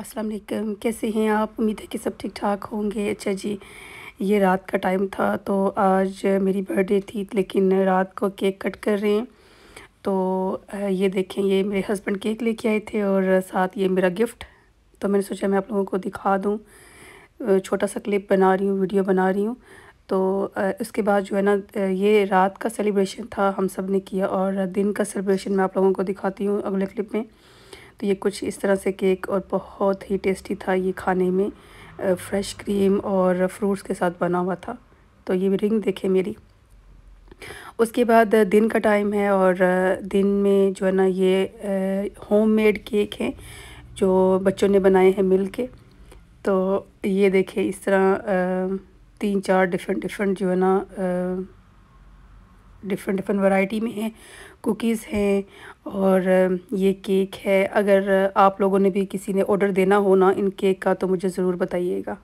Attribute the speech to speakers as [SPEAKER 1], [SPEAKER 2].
[SPEAKER 1] अस्सलाम वालेकुम कैसे हैं आप उम्मीद है कि सब ठीक ठाक होंगे अच्छा जी ये रात का टाइम था तो आज मेरी बर्थडे थी लेकिन रात को केक कट कर रहे हैं तो ये देखें ये मेरे हस्बैंड केक लेके आए थे और साथ ये मेरा गिफ्ट तो मैंने सोचा मैं आप लोगों को दिखा दूँ छोटा सा क्लिप बना रही हूँ वीडियो बना रही हूँ तो उसके बाद जो है ना ये रात का सेलिब्रेशन था हम सब ने किया और दिन का सेलिब्रेशन मैं आप लोगों को दिखाती हूँ अगले क्लिप में तो ये कुछ इस तरह से केक और बहुत ही टेस्टी था ये खाने में फ्रेश क्रीम और फ्रूट्स के साथ बना हुआ था तो ये रिंग देखे मेरी उसके बाद दिन का टाइम है और दिन में जो है ना ये होममेड केक हैं जो बच्चों ने बनाए हैं मिल के तो ये देखें इस तरह तीन चार डिफरेंट डिफरेंट जो है ना डिफरेंट डिफरेंट वैरायटी में हैं कुकीज़ हैं और ये केक है अगर आप लोगों ने भी किसी ने ऑर्डर देना हो ना इन केक का तो मुझे ज़रूर बताइएगा